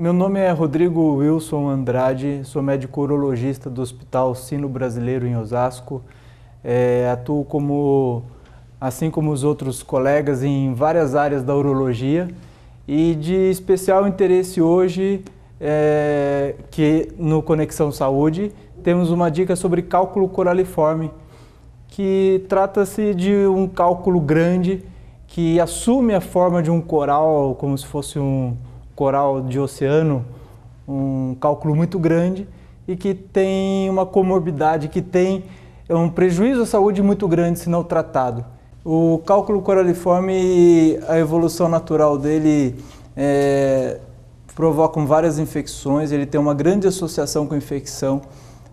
Meu nome é Rodrigo Wilson Andrade, sou médico urologista do Hospital Sino Brasileiro em Osasco. É, atuo como, assim como os outros colegas, em várias áreas da urologia e de especial interesse hoje é, que no Conexão Saúde temos uma dica sobre cálculo coraliforme, que trata-se de um cálculo grande que assume a forma de um coral como se fosse um, coral de oceano, um cálculo muito grande e que tem uma comorbidade, que tem é um prejuízo à saúde muito grande se não tratado. O cálculo coraliforme, a evolução natural dele é, provocam várias infecções, ele tem uma grande associação com infecção.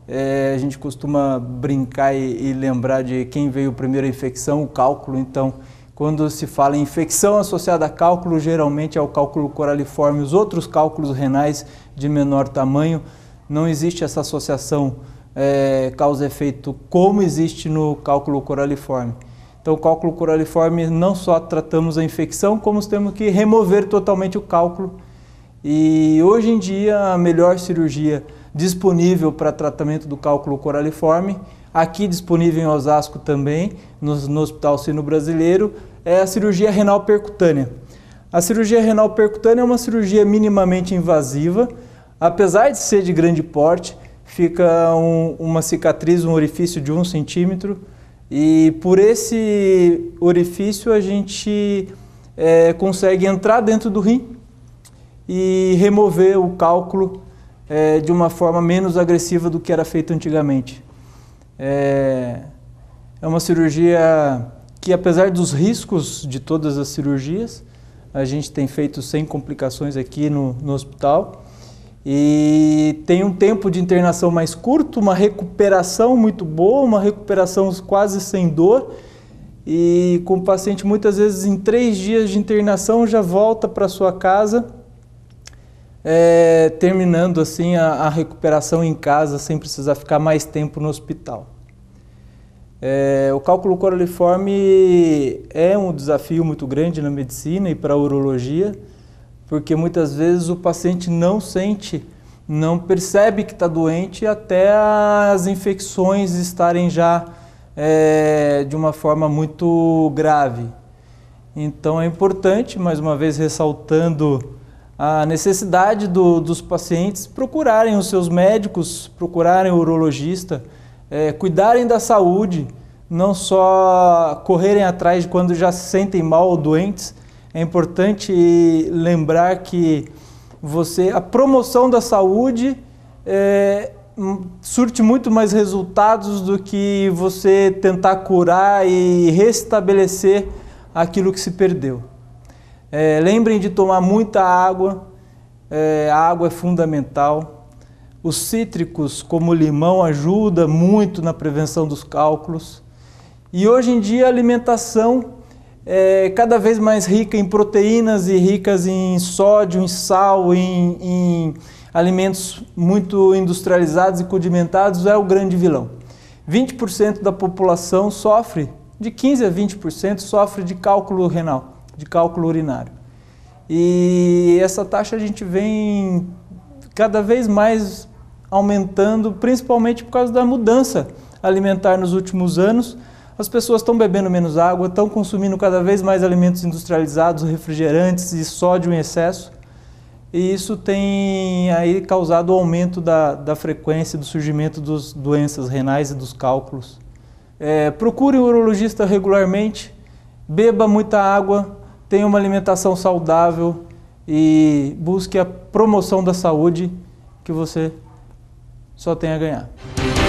É, a gente costuma brincar e, e lembrar de quem veio primeiro a infecção, o cálculo, então quando se fala em infecção associada a cálculo, geralmente é o cálculo coraliforme, os outros cálculos renais de menor tamanho. Não existe essa associação é, causa-efeito como existe no cálculo coraliforme. Então, o cálculo coraliforme não só tratamos a infecção, como temos que remover totalmente o cálculo. E hoje em dia, a melhor cirurgia disponível para tratamento do cálculo coraliforme aqui disponível em Osasco também, no, no Hospital Sino Brasileiro, é a cirurgia renal percutânea. A cirurgia renal percutânea é uma cirurgia minimamente invasiva, apesar de ser de grande porte, fica um, uma cicatriz, um orifício de um centímetro, e por esse orifício a gente é, consegue entrar dentro do rim e remover o cálculo é, de uma forma menos agressiva do que era feito antigamente. É, é uma cirurgia que, apesar dos riscos de todas as cirurgias, a gente tem feito sem complicações aqui no, no hospital. E tem um tempo de internação mais curto, uma recuperação muito boa, uma recuperação quase sem dor. E com o paciente, muitas vezes, em três dias de internação, já volta para sua casa é, terminando assim a, a, recuperação em casa sem precisar ficar mais tempo no hospital. É, o cálculo coroliforme é um desafio muito grande na medicina e para a urologia, porque muitas vezes o paciente não sente, não percebe que está doente até as infecções estarem já é, de uma forma muito grave. Então é importante, mais uma vez ressaltando a necessidade do, dos pacientes procurarem os seus médicos, procurarem o urologista, é, cuidarem da saúde, não só correrem atrás de quando já se sentem mal ou doentes. É importante lembrar que você a promoção da saúde é, hum, surte muito mais resultados do que você tentar curar e restabelecer aquilo que se perdeu. É, lembrem de tomar muita água, é, a água é fundamental. Os cítricos, como o limão, ajuda muito na prevenção dos cálculos. E hoje em dia a alimentação é cada vez mais rica em proteínas e ricas em sódio, em sal, em, em alimentos muito industrializados e condimentados é o grande vilão. 20% da população sofre, de 15 a 20% sofre de cálculo renal de cálculo urinário. E essa taxa a gente vem cada vez mais aumentando, principalmente por causa da mudança alimentar nos últimos anos. As pessoas estão bebendo menos água, estão consumindo cada vez mais alimentos industrializados, refrigerantes e sódio em excesso. E isso tem aí causado o aumento da, da frequência do surgimento das doenças renais e dos cálculos. É, procure um urologista regularmente, beba muita água, tenha uma alimentação saudável e busque a promoção da saúde que você só tem a ganhar.